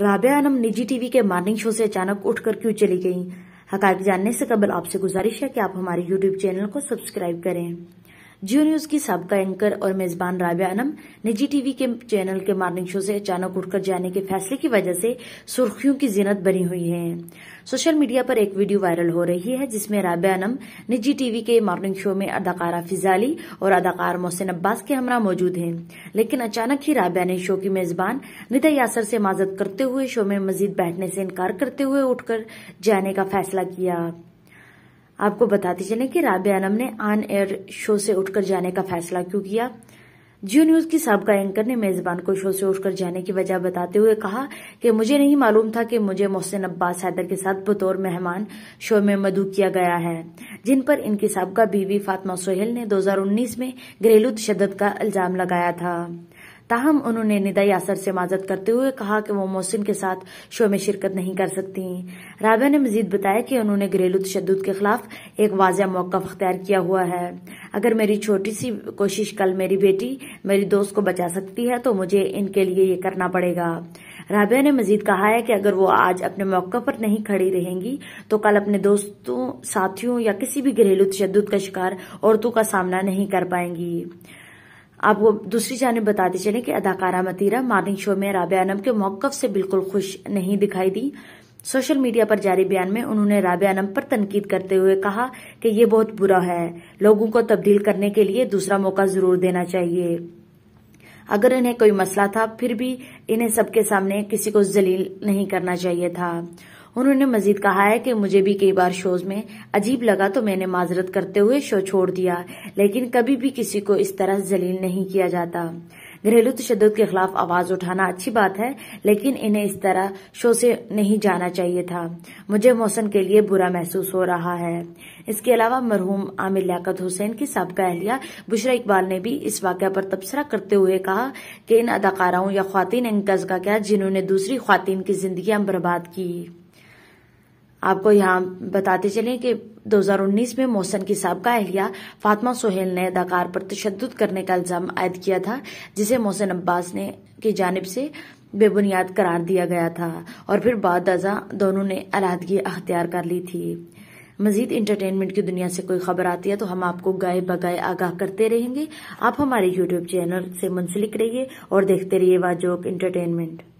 Rabe आलम निजी TV के morning show से अचानक उठकर क्यों चली गईं? हकायक जानने से कबल आपसे गुजारिश है कि आप हमारे यूट्यूब चैनल को सब्सक्राइब करें जियो न्यूज की सबका एंकर और मेजबान राबिया अनम निजी टीवी के चैनल के मॉर्निंग शो से अचानक उठकर जाने के फैसले की वजह से सुर्खियों की जिनत बनी हुई है सोशल मीडिया पर एक वीडियो वायरल हो रही है जिसमें राबिया अनम निजी टीवी के मॉर्निंग शो में अदाकारा फिजाली और अदाकार मोहसिन अब्बास के हमरा मौजूद हैं लेकिन अचानक ही राबिया ने शो की मेजबान निदा यासर से माजत करते हुए शो में मजीद बैठने से इनकार करते हुए उठकर जाने का फैसला किया आपको बताते चले कि राबे आलम ने ऑन एयर शो से उठकर जाने का फैसला क्यों किया जियो न्यूज की सबका एंकर ने मेजबान को शो से उठकर जाने की वजह बताते हुए कहा कि मुझे नहीं मालूम था कि मुझे मोहसिन अब्बास हैदर के साथ बतौर मेहमान शो में मधु किया गया है जिन पर इनकी सबका बीवी फातमा सोहेल ने 2019 में घरेलू तशद का इल्जाम लगाया था ताहम उन्होंने निदाई असर से माजत करते हुए कहा कि वो मोहसिन के साथ शो में शिरकत नहीं कर सकती राबिया ने मजीद बताया कि उन्होंने घरेलू तशद के खिलाफ एक वाजिया मौका अख्तियार किया हुआ है अगर मेरी छोटी सी कोशिश कल मेरी बेटी मेरी दोस्त को बचा सकती है तो मुझे इनके लिए ये करना पड़ेगा राबिया ने मजीद कहा है कि अगर वो आज अपने मौके पर नहीं खड़ी रहेंगी तो कल अपने दोस्तों साथियों या किसी भी घरेलू तशद का शिकार औरतों का सामना नहीं कर पाएंगी आपको दूसरी जानब बताते चले कि अदाकारा मतीरा मॉर्निंग शो में राबे अनम के मौकफ से बिल्कुल खुश नहीं दिखाई दी सोशल मीडिया पर जारी बयान में उन्होंने राबे अनम पर तनकीद करते हुए कहा कि ये बहुत बुरा है लोगों को तब्दील करने के लिए दूसरा मौका जरूर देना चाहिए अगर इन्हें कोई मसला था फिर भी इन्हें सबके सामने किसी को जलील नहीं करना चाहिए था उन्होंने मजीद कहा है कि मुझे भी कई बार शोज में अजीब लगा तो मैंने माजरत करते हुए शो छोड़ दिया लेकिन कभी भी किसी को इस तरह जलील नहीं किया जाता घरेलू तशद के खिलाफ आवाज उठाना अच्छी बात है लेकिन इन्हें इस तरह शो से नहीं जाना चाहिए था मुझे मौसम के लिए बुरा महसूस हो रहा है इसके अलावा मरहूम आमिर लियात हुसैन की सबका अहलिया बुशरा इकबाल ने भी इस वाक्य पर तबसरा करते हुए कहा कि इन अदाकाराओं या खातन एंकर्स का क्या जिन्होंने दूसरी खातन की जिंदगी बर्बाद की आपको यहाँ बताते चले कि 2019 में मोहसन की सबका अहलिया फातमा सोहेल ने अदाकार पर तशद करने का इल्जाम आयद किया था जिसे मोहसन अब्बास ने की जानब से बेबुनियाद करार दिया गया था और फिर बाद दजा दोनों ने अलहदगी अख्तियार कर ली थी मजीद इंटरटेनमेंट की दुनिया से कोई खबर आती है तो हम आपको गाय बगाए आगाह करते रहेंगे आप हमारे यूट्यूब चैनल से मुंसलिक रहिए और देखते रहिए वाजोक इंटरटेनमेंट